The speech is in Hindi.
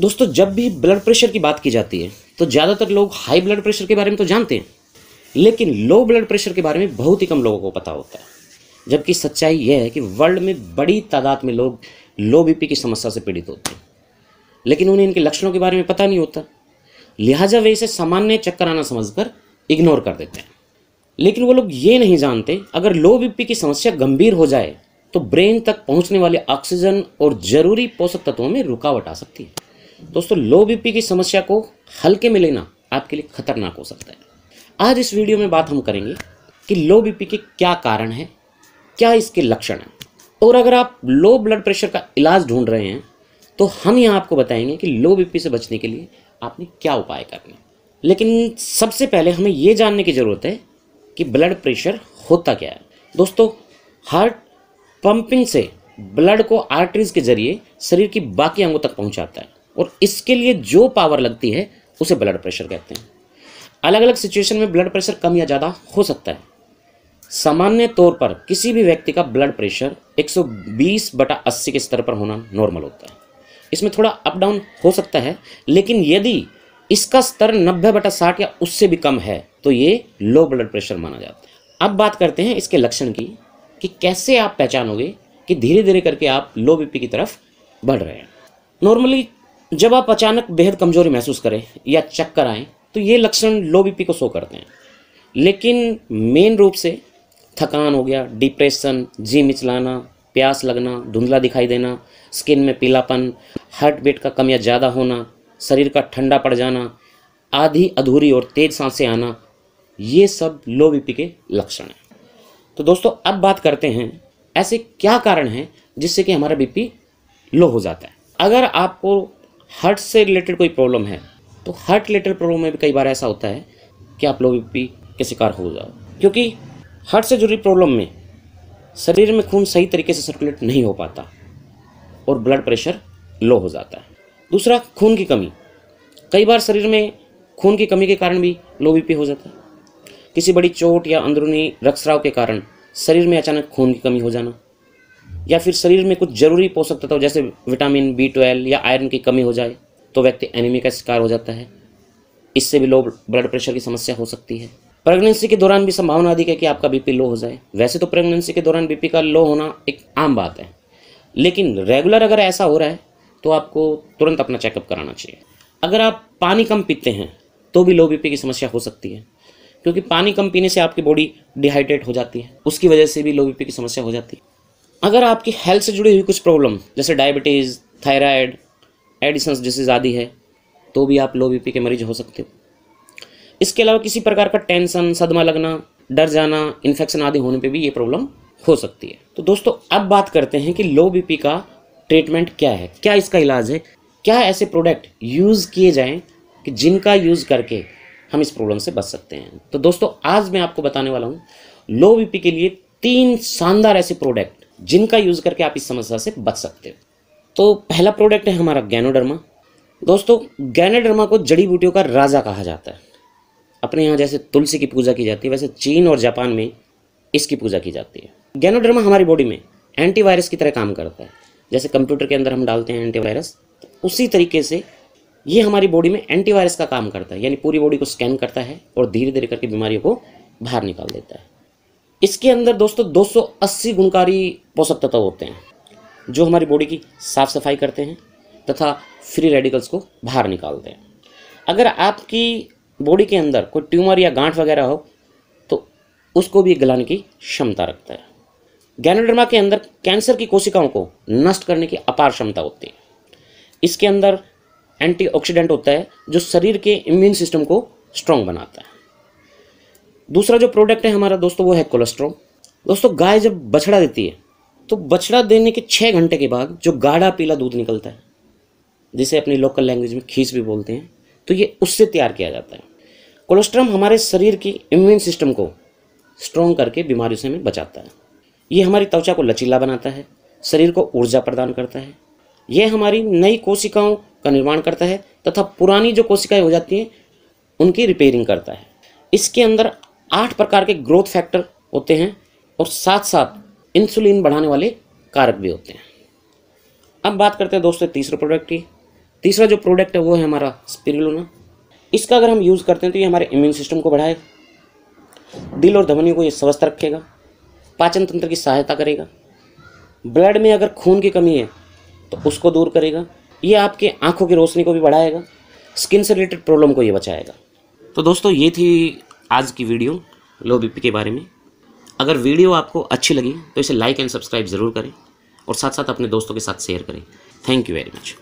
दोस्तों जब भी ब्लड प्रेशर की बात की जाती है तो ज़्यादातर लोग हाई ब्लड प्रेशर के बारे में तो जानते हैं लेकिन लो ब्लड प्रेशर के बारे में बहुत ही कम लोगों को पता होता है जबकि सच्चाई यह है कि वर्ल्ड में बड़ी तादाद में लोग लो बीपी की समस्या से पीड़ित होते हैं लेकिन उन्हें इनके लक्षणों के बारे में पता नहीं होता लिहाजा वे इसे सामान्य चक्कर आना कर इग्नोर कर देते हैं लेकिन वो लोग ये नहीं जानते अगर लो बीपी की समस्या गंभीर हो जाए तो ब्रेन तक पहुंचने वाले ऑक्सीजन और जरूरी पोषक तत्वों में रुकावट आ सकती है दोस्तों लो बीपी की समस्या को हल्के में लेना आपके लिए खतरनाक हो सकता है आज इस वीडियो में बात हम करेंगे कि लो बीपी के क्या कारण हैं क्या इसके लक्षण हैं और अगर आप लो ब्लड प्रेशर का इलाज ढूंढ रहे हैं तो हम यहाँ आपको बताएंगे कि लो बीपी से बचने के लिए आपने क्या उपाय करने लेकिन सबसे पहले हमें ये जानने की ज़रूरत है कि ब्लड प्रेशर होता क्या है दोस्तों हार्ट पंपिंग से ब्लड को आर्टरीज के जरिए शरीर की बाकी अंगों तक पहुंचाता है और इसके लिए जो पावर लगती है उसे ब्लड प्रेशर कहते हैं अलग अलग सिचुएशन में ब्लड प्रेशर कम या ज़्यादा हो सकता है सामान्य तौर पर किसी भी व्यक्ति का ब्लड प्रेशर 120 बटा अस्सी के स्तर पर होना नॉर्मल होता है इसमें थोड़ा अप डाउन हो सकता है लेकिन यदि इसका स्तर 90 बटा साठ या उससे भी कम है तो ये लो ब्लड प्रेशर माना जाता है अब बात करते हैं इसके लक्षण की कि कैसे आप पहचानोगे कि धीरे धीरे करके आप लो बी की तरफ बढ़ रहे हैं नॉर्मली जब आप अचानक बेहद कमजोरी महसूस करें या चक्कर आए तो ये लक्षण लो बीपी को शो करते हैं लेकिन मेन रूप से थकान हो गया डिप्रेशन जी मिचलाना प्यास लगना धुंधला दिखाई देना स्किन में पीलापन हार्ट बीट का कम या ज़्यादा होना शरीर का ठंडा पड़ जाना आधी अधूरी और तेज सांसें आना ये सब लो बीपी के लक्षण हैं तो दोस्तों अब बात करते हैं ऐसे क्या कारण हैं जिससे कि हमारा बीपी लो हो जाता है अगर आपको हार्ट से रिलेटेड कोई प्रॉब्लम है तो हार्ट रिलेटेड प्रॉब्लम में भी कई बार ऐसा होता है कि आप लोग भी के शिकार हो जाओ क्योंकि हार्ट से जुड़ी प्रॉब्लम में शरीर में खून सही तरीके से सर्कुलेट नहीं हो पाता और ब्लड प्रेशर लो हो जाता है दूसरा खून की कमी कई बार शरीर में खून की कमी के कारण भी लो बी हो जाता है किसी बड़ी चोट या अंदरूनी रक्सराव के कारण शरीर में अचानक खून की कमी हो जाना या फिर शरीर में कुछ जरूरी पोषक तत्व जैसे विटामिन बी ट्वेल्व या आयरन की कमी हो जाए तो व्यक्ति एनीमिया का शिकार हो जाता है इससे भी लो ब्लड प्रेशर की समस्या हो सकती है प्रेगनेंसी के दौरान भी संभावना अधिक है कि आपका बीपी लो हो जाए वैसे तो प्रेगनेंसी के दौरान बीपी का लो होना एक आम बात है लेकिन रेगुलर अगर ऐसा हो रहा है तो आपको तुरंत अपना चेकअप कराना चाहिए अगर आप पानी कम पीते हैं तो भी लो बीपी की समस्या हो सकती है क्योंकि पानी कम पीने से आपकी बॉडी डिहाइड्रेट हो जाती है उसकी वजह से भी लो बीपी की समस्या हो जाती है अगर आपकी हेल्थ से जुड़ी हुई कुछ प्रॉब्लम जैसे डायबिटीज़ थायराइड एडिसन्स डिसीज आदि है तो भी आप लो बीपी के मरीज हो सकते हो इसके अलावा किसी प्रकार का टेंशन सदमा लगना डर जाना इन्फेक्शन आदि होने पे भी ये प्रॉब्लम हो सकती है तो दोस्तों अब बात करते हैं कि लो बीपी का ट्रीटमेंट क्या है क्या इसका इलाज है क्या ऐसे प्रोडक्ट यूज़ किए जाएँ कि जिनका यूज़ करके हम इस प्रॉब्लम से बच सकते हैं तो दोस्तों आज मैं आपको बताने वाला हूँ लो बी के लिए तीन शानदार ऐसे प्रोडक्ट जिनका यूज़ करके आप इस समस्या से बच सकते हो तो पहला प्रोडक्ट है हमारा गैनोडर्मा दोस्तों गैनोडर्मा को जड़ी बूटियों का राजा कहा जाता है अपने यहाँ जैसे तुलसी की पूजा की जाती है वैसे चीन और जापान में इसकी पूजा की जाती है गैनोडर्मा हमारी बॉडी में एंटीवायरस की तरह काम करता है जैसे कंप्यूटर के अंदर हम डालते हैं एंटीवायरस तो उसी तरीके से ये हमारी बॉडी में एंटीवायरस का काम करता है यानी पूरी बॉडी को स्कैन करता है और धीरे धीरे करके बीमारियों को बाहर निकाल देता है इसके अंदर दोस्तों 280 गुणकारी पोषक तत्व होते हैं जो हमारी बॉडी की साफ सफाई करते हैं तथा फ्री रेडिकल्स को बाहर निकालते हैं अगर आपकी बॉडी के अंदर कोई ट्यूमर या गांठ वगैरह हो तो उसको भी गलाने की क्षमता रखता है गैनोडर्मा के अंदर कैंसर की कोशिकाओं को नष्ट करने की अपार क्षमता होती है इसके अंदर एंटीऑक्सीडेंट होता है जो शरीर के इम्यून सिस्टम को स्ट्रांग बनाता है दूसरा जो प्रोडक्ट है हमारा दोस्तों वो है कोलेस्ट्रॉल दोस्तों गाय जब बछड़ा देती है तो बछड़ा देने के छः घंटे के बाद जो गाढ़ा पीला दूध निकलता है जिसे अपनी लोकल लैंग्वेज में खीस भी बोलते हैं तो ये उससे तैयार किया जाता है कोलेस्ट्रॉल हमारे शरीर की इम्यून सिस्टम को स्ट्रॉन्ग करके बीमारियों से हमें बचाता है ये हमारी त्वचा को लचीला बनाता है शरीर को ऊर्जा प्रदान करता है यह हमारी नई कोशिकाओं का निर्माण करता है तथा पुरानी जो कोशिकाएं हो जाती हैं उनकी रिपेयरिंग करता है इसके अंदर आठ प्रकार के ग्रोथ फैक्टर होते हैं और साथ साथ इंसुलिन बढ़ाने वाले कारक भी होते हैं अब बात करते हैं दोस्तों तीसरे प्रोडक्ट की तीसरा जो प्रोडक्ट है वो है हमारा स्पिरुलोना इसका अगर हम यूज़ करते हैं तो ये हमारे इम्यून सिस्टम को बढ़ाए दिल और धमनी को ये स्वस्थ रखेगा पाचन तंत्र की सहायता करेगा ब्लड में अगर खून की कमी है तो उसको दूर करेगा ये आपके आँखों की रोशनी को भी बढ़ाएगा स्किन से रिलेटेड प्रॉब्लम को ये बचाएगा तो दोस्तों ये थी आज की वीडियो लो बीपी के बारे में अगर वीडियो आपको अच्छी लगी तो इसे लाइक एंड सब्सक्राइब ज़रूर करें और साथ साथ अपने दोस्तों के साथ शेयर करें थैंक यू वेरी मच